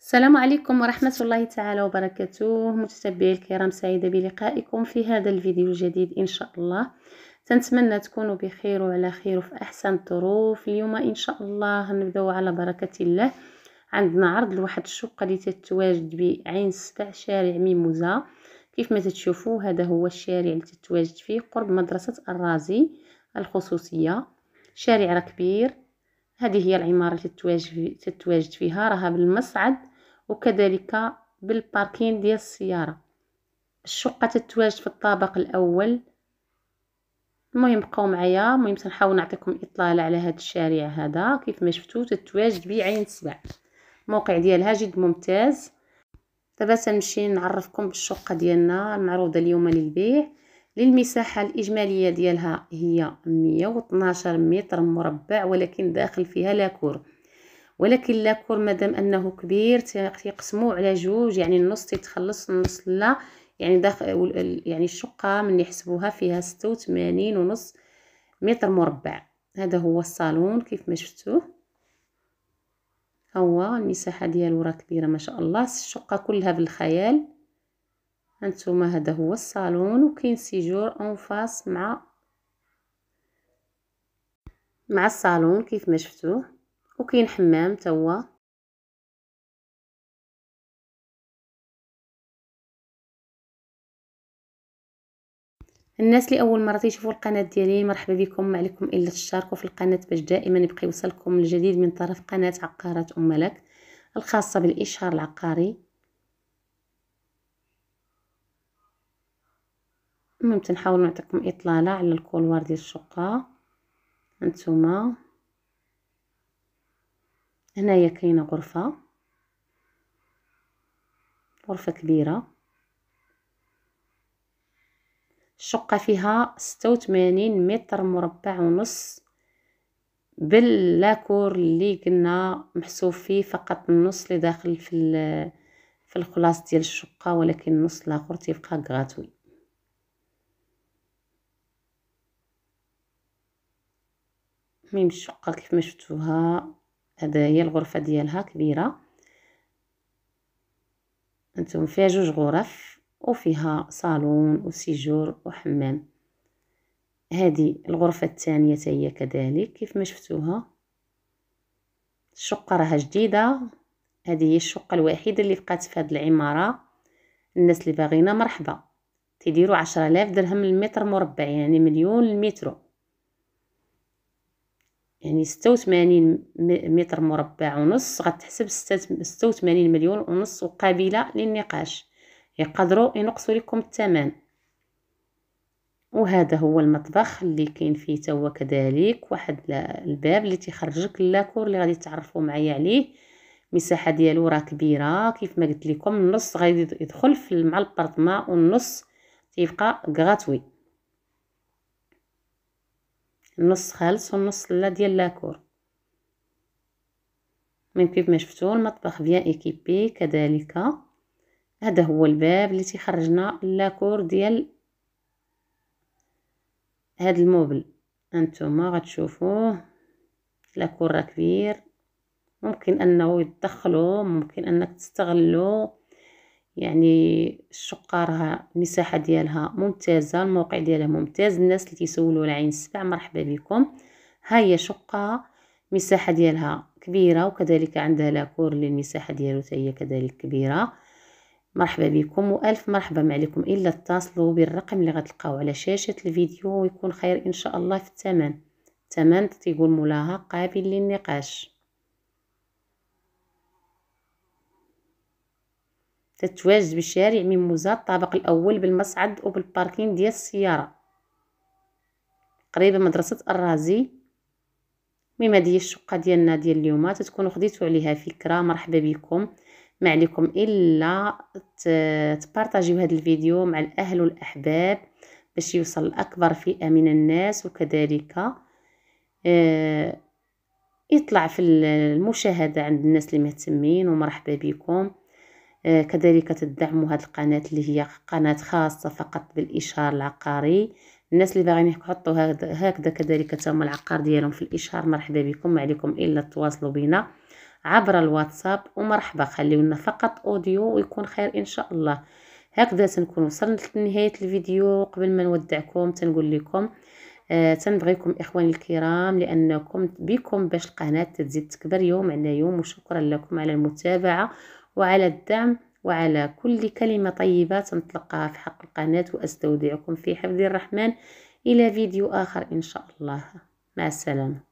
السلام عليكم ورحمة الله تعالى وبركاته متتبعي الكرام سعيدة بلقائكم في هذا الفيديو الجديد إن شاء الله تنتمنى تكونوا بخير وعلى خير وفي أحسن الظروف اليوم إن شاء الله نبدأ على بركة الله عندنا عرض لواحد الشقة اللي تتواجد بعين سبع شارع ميموزة كيف ما تتشوفوا هذا هو الشارع اللي تتواجد فيه قرب مدرسة الرازي الخصوصية شارع راه كبير هذه هي العمارة تتواجد تتواجد فيها راها بالمصعد وكذلك بالباركين ديال السيارة الشقة تتواجد في الطابق الأول المهم بقاو معايا المهم تنحاول نعطيكم اطلاله على هذا الشارع هذا كيف ما شفتوا تتواجد بعين سبع الموقع ديالها جد ممتاز دابا تنمشي نعرفكم بالشقه ديالنا المعروضه اليوم للبيع للمساحة الإجمالية ديالها هي 112 متر مربع ولكن داخل فيها لاكور ولكن لاكور مادام أنه كبير تيقسموه على جوج يعني النص تيتخلص النص لا يعني داخل يعني الشقة من يحسبوها فيها ستة وتمانين ونص متر مربع هذا هو الصالون كيف ما شفتوه هو المساحة ديالو راه كبيرة ما شاء الله الشقة كلها بالخيال هانتوما هذا هو الصالون وكاين سيجور اون فاس مع مع الصالون كيف ما شفتوه وكاين حمام تا هو الناس اللي اول مره تيشوفوا القناه ديالي مرحبا بكم ما عليكم الا تشتركوا في القناه باش دائما يبقى يوصلكم الجديد من طرف قناه عقارات ام ملك الخاصه بالاشهار العقاري كنت نحاول نعطيكم اطلاله على الكولوار ديال الشقه هانتوما هنايا كاينه غرفه غرفه كبيره الشقه فيها 86 متر مربع ونص باللاكور اللي قلنا محسوب فيه فقط النص اللي داخل في في الخلاص ديال الشقه ولكن النص الاخر تيبقى غاتوي مي الشقه كيف ما شفتوها هذا هي الغرفه ديالها كبيره انتم فيها جوج غرف وفيها صالون وسيجور وحمام هذه الغرفه الثانيه هي كذلك كيف ما شفتوها الشقه راها جديده هذه هي الشقه الوحيده اللي بقات في هذه العماره الناس اللي باغينا مرحبا تيديروا عشرة آلاف درهم للمتر مربع يعني مليون المترو يعني ستة وثمانين متر مربع ونص غتحسب ستة وثمانين مليون ونص وقابلة للنقاش يقدروا ينقصوا لكم الثمن وهذا هو المطبخ اللي كاين فيه توا كذلك واحد الباب اللي تيخرجك لاكور اللي غادي تعرفوا معايا عليه المساحه ديالو راه كبيره كيف ما قلت لكم النص غادي يدخل في مع البارطما والنص تيبقى غاتوي النص خالص والنص لا ديال لاكور من كيف ما شفتوا المطبخ بيان ايكيبي كذلك هذا هو الباب اللي تيخرجنا لاكور ديال هذا الموبل انتم غتشوفوه لاكور راه كبير ممكن انه يتدخلوا ممكن انك تستغلو يعني الشقة راها المساحه ديالها ممتازه الموقع ديالها ممتاز الناس اللي على العين السبع مرحبا بكم ها هي شقه مساحة ديالها كبيره وكذلك عندها لاكور اللي المساحه ديالو حتى هي كذلك كبيره مرحبا بكم والف مرحبا ما عليكم الا اتصلوا بالرقم اللي غتلقاو على شاشه الفيديو ويكون خير ان شاء الله في الثمن الثمن تيقول مولاها قابل للنقاش تتواجد بشارع ميموزا الطابق الأول بالمصعد وبالباركين ديال السيارة قريبة مدرسة الرازي مما ديال الشقة ديالنا ديال اليوم تتكونوا خديتوا عليها فكرة مرحبا بكم ما عليكم إلا تبارطاجيو هذا الفيديو مع الأهل والأحباب باش يوصل لأكبر فئة من الناس وكذلك آه، يطلع في المشاهدة عند الناس اللي مهتمين ومرحبا بكم آه، كذلك تدعموا هذه القناة اللي هي قناة خاصة فقط بالإشهار العقاري الناس اللي باغيين يحطوا هكذا كذلك تم العقار ديالهم في الإشهار مرحبا بكم ما عليكم إلا تواصلوا بنا عبر الواتساب ومرحبا خليونا فقط أوديو ويكون خير إن شاء الله هكذا تنكون وصلت لنهاية الفيديو قبل ما نودعكم تنقول لكم آه تنبغيكم إخواني الكرام لأنكم بكم باش القناة تزيد تكبر يوم على يوم وشكرا لكم على المتابعة وعلى الدعم وعلى كل كلمة طيبة تنطلقها في حق القناة وأستودعكم في حفظ الرحمن إلى فيديو آخر إن شاء الله مع السلامة